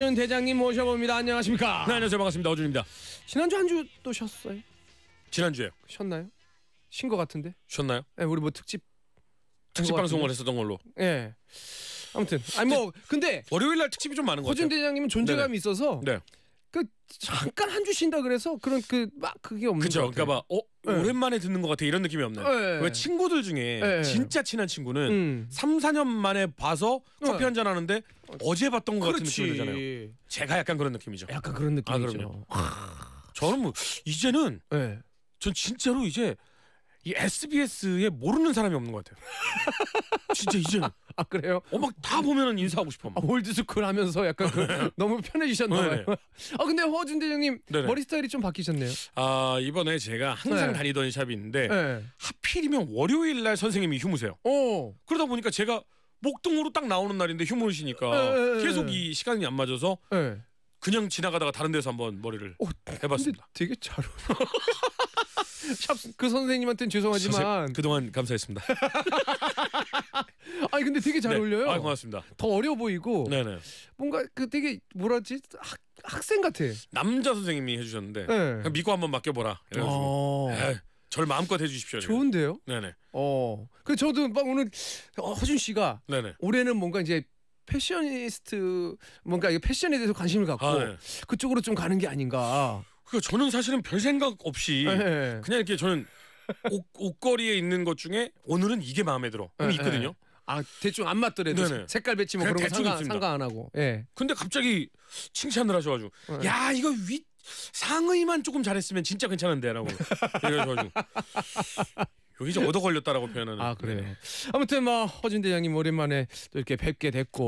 대장님 모셔봅니다. 안녕하십니까? 네, 안녕하세요. 반갑습니다. 오준입니다 지난주 한주또 쉬었어요? 지난주에요. 쉬었나요? 쉰거 같은데? 쉬었나요? 네, 우리 뭐 특집 특집 방송을 했었던 걸로. 예. 네. 아무튼 아니 뭐 근데 월요일 날 특집이 좀 많은 거죠. 허준 대장님은 존재감이 네 있어서 네. 그 잠깐 한주 쉰다 그래서 그런 그 막 그게 없는 그죠. 것 그러니까 같아요. 그러니까 막 어, 네. 오랜만에 듣는 것 같아 이런 느낌이 없나요? 네. 예. 왜 친구들 중에 네. 진짜 친한 친구는 음. 3, 4년 만에 봐서 커피 한잔 하는데 어제 봤던 것 같은 그렇지. 느낌이 들잖아요. 제가 약간 그런 느낌이죠. 약간 그런 아, 느낌이죠. 아, 저는 뭐 이제는 전 진짜로 이제 이 SBS에 모르는 사람이 없는 것 같아요. 진짜 이제는 아 그래요? 어막다 보면은 인사하고 싶어. 막. 아, 올드스쿨 하면서 약간 그, 네. 너무 편해지셨나봐요. 네, 네. 아 근데 허준 대장님 네네. 머리 스타일이 좀 바뀌셨네요. 아 이번에 제가 항상 네. 다니던 샵이 있는데 네. 하필이면 월요일 날 선생님이 휴무세요. 오. 그러다 보니까 제가 목동으로 딱 나오는 날인데 휴무시니까 네. 계속 이 시간이 안 맞아서 그냥 지나가다가 다른 데서 한번 머리를 오, 해봤습니다. 되게 잘 어울려. 샵그 선생님한테는 죄송하지만 그동안 감사했습니다. 아니 근데 되게 잘 네. 어울려요. 아 고맙습니다. 더 어려 보이고 네네. 뭔가 그 되게 뭐라지 학, 학생 같아. 남자 선생님이 해주셨는데 네. 믿고 한번 맡겨보라. 이래 어. 마음껏 해주십시오. 좋은데요? 네네. 어. 그 저도 막 오늘 어, 허준 씨가 네네. 올해는 뭔가 이제 패셔니스트 뭔가 패션에 대해서 관심을 갖고 아, 네. 그쪽으로 좀 가는 게 아닌가. 그러니까 저는 사실은 별 생각 없이 네. 그냥 이렇게 저는 옷, 걸이에 있는 것 중에 오늘은 이게 마음에 들어. 그 있거든요. 아 대충 안 맞더라도 네네. 색깔 배치 뭐 그런 거 상관, 있습니다. 상관 안 하고. 예. 근데 갑자기 칭찬을 하셔가지고 예. 야 이거 위 상의만 조금 잘했으면 진짜 괜찮은데라고 그래가지고 여기 좀 얻어 걸렸다라고 표현하는. 아 그래요. 네. 아무튼 뭐 허준 대장님 오랜만에 또 이렇게 뵙게 됐고.